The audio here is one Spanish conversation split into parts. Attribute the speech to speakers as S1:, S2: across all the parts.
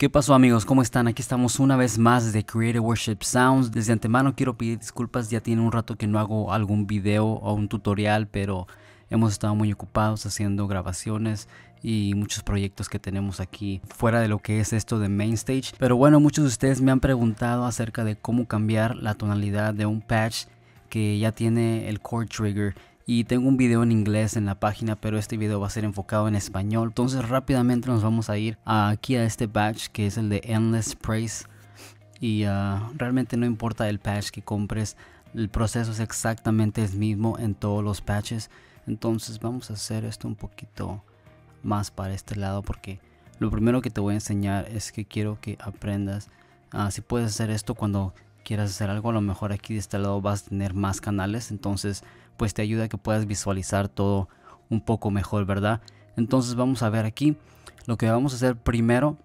S1: ¿Qué pasó amigos? ¿Cómo están? Aquí estamos una vez más de Creative Worship Sounds. Desde antemano quiero pedir disculpas, ya tiene un rato que no hago algún video o un tutorial, pero hemos estado muy ocupados haciendo grabaciones y muchos proyectos que tenemos aquí fuera de lo que es esto de main stage. Pero bueno, muchos de ustedes me han preguntado acerca de cómo cambiar la tonalidad de un patch que ya tiene el chord trigger y tengo un video en inglés en la página, pero este video va a ser enfocado en español. Entonces rápidamente nos vamos a ir aquí a este batch que es el de Endless Praise y ah, realmente no importa el patch que compres, el proceso es exactamente el mismo en todos los patches. Entonces vamos a hacer esto un poquito más para este lado porque lo primero que te voy a enseñar es que quiero que aprendas. Ah, si puedes hacer esto cuando quieras hacer algo, a lo mejor aquí de este lado vas a tener más canales, entonces pues te ayuda a que puedas visualizar todo un poco mejor, ¿verdad? Entonces vamos a ver aquí, lo que vamos a hacer primero,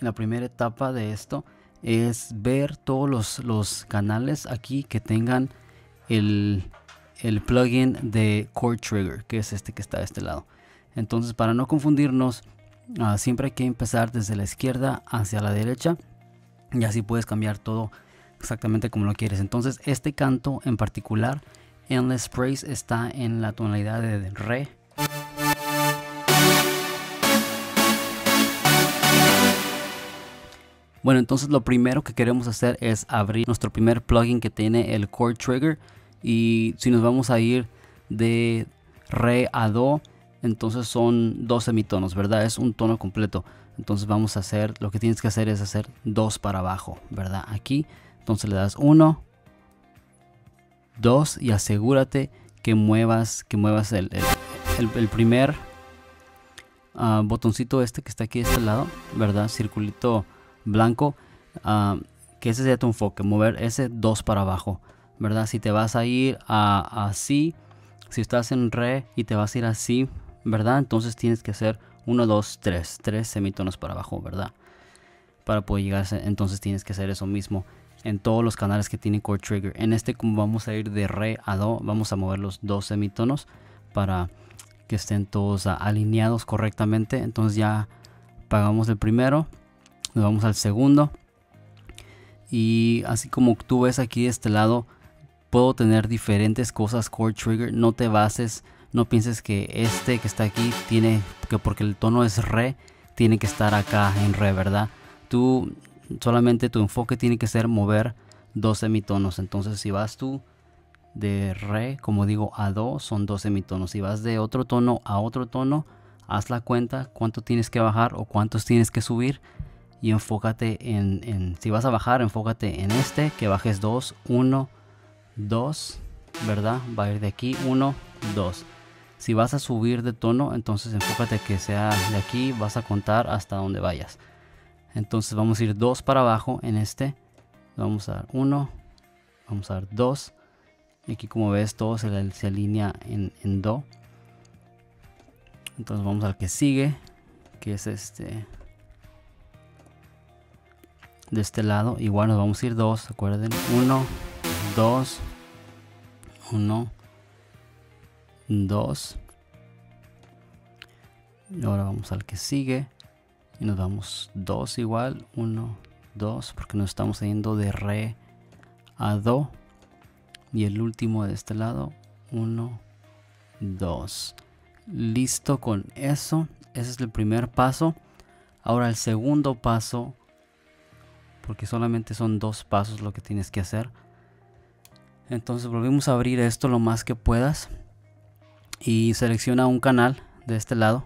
S1: la primera etapa de esto, es ver todos los, canales aquí que tengan el, plugin de Core Trigger, que es este que está de este lado. Entonces para no confundirnos, ah, siempre hay que empezar desde la izquierda hacia la derecha y así puedes cambiar todo exactamente como lo quieres. Entonces este canto en particular, Endless Praise, está en la tonalidad de Re. Bueno, entonces lo primero que queremos hacer es abrir nuestro primer plugin que tiene el Chord Trigger. Y si nos vamos a ir de Re a Do, entonces son dos semitonos, ¿verdad? Es un tono completo. Entonces vamos a hacer, lo que tienes que hacer es hacer dos para abajo, ¿verdad? Aquí entonces le das 1, 2 y asegúrate que muevas, que muevas el, primer ah, botoncito este que está aquí de este lado, ¿verdad? Circulito blanco, ah, que ese sea tu enfoque, mover ese 2 para abajo, ¿verdad? Si te vas a ir así, si estás en re y te vas a ir así, ¿verdad? Entonces tienes que hacer 1, 2, 3, 3 semitonos para abajo, ¿verdad? Para poder llegar, entonces tienes que hacer eso mismo en todos los canales que tiene Core Trigger. En este como vamos a ir de re a do, vamos a mover los dos semitonos para que estén todos alineados correctamente. Entonces ya pagamos el primero, nos vamos al segundo. Y así como tú ves aquí de este lado, puedo tener diferentes cosas Core Trigger. No te bases, no pienses que este que está aquí tiene que porque el tono es re, tiene que estar acá en re, ¿verdad? Tú solamente tu enfoque tiene que ser mover dos semitonos. Entonces, si vas tú de re, como digo, a do, son dos semitonos. Si vas de otro tono a otro tono, haz la cuenta cuánto tienes que bajar o cuántos tienes que subir. Y enfócate en, si vas a bajar, enfócate en este, que bajes 2, 1, 2, ¿verdad? Va a ir de aquí 1, 2. Si vas a subir de tono, entonces enfócate que sea de aquí, vas a contar hasta donde vayas. Entonces vamos a ir 2 para abajo en este. Vamos a dar 1. Vamos a dar 2. Y aquí como ves todo se, se alinea en, en Do. Entonces vamos al que sigue. Que es este. De este lado. Igual nos vamos a ir 2. Acuerden. 1. 2. 1. 2. Y ahora vamos al que sigue y nos damos 2 igual, 1, 2, porque nos estamos yendo de re a do. Y el último de este lado, 1, 2. Listo con eso. Ese es el primer paso. Ahora el segundo paso, porque solamente son dos pasos lo que tienes que hacer. Entonces volvemos a abrir esto lo más que puedas y selecciona un canal de este lado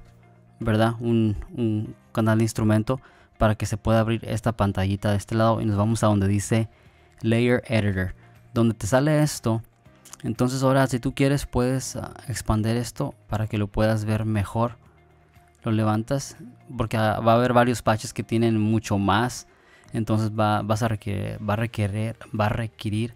S1: ¿verdad? Un, canal de instrumento para que se pueda abrir esta pantallita de este lado y nos vamos a donde dice Layer Editor, donde te sale esto. Entonces ahora si tú quieres puedes ah, expander esto para que lo puedas ver mejor. Lo levantas porque ah, va a haber varios patches que tienen mucho más. Entonces va, vas a va a requerir, va a requerir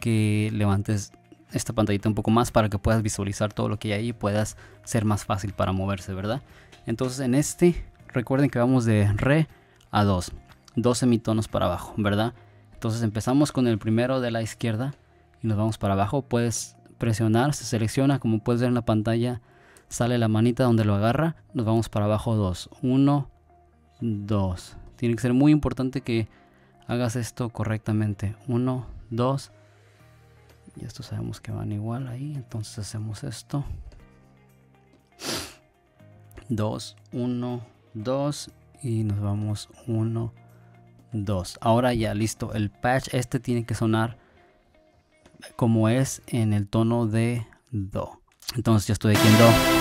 S1: que levantes esta pantallita un poco más para que puedas visualizar todo lo que hay ahí y puedas ser más fácil para moverse, ¿verdad? Entonces en este, recuerden que vamos de re a dos, dos semitonos para abajo, ¿verdad? Entonces empezamos con el primero de la izquierda y nos vamos para abajo. Puedes presionar, se selecciona, como puedes ver en la pantalla, sale la manita donde lo agarra, nos vamos para abajo dos, uno Dos, Tiene que ser muy importante que hagas esto correctamente. uno, dos y estos sabemos que van igual ahí entonces hacemos esto 2 1 2 y nos vamos 1 2 ahora ya listo el patch este tiene que sonar como es en el tono de do entonces ya estoy aquí en do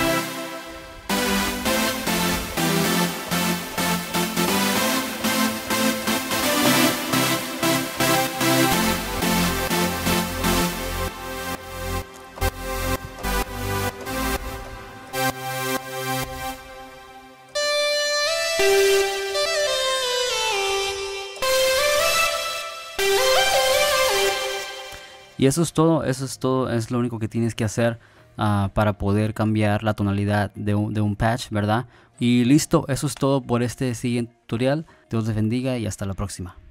S1: eso es todo, eso es todo, es lo único que tienes que hacer ah, para poder cambiar la tonalidad de un, de un patch, ¿verdad? Y listo, eso es todo por este siguiente tutorial. Dios te bendiga y hasta la próxima.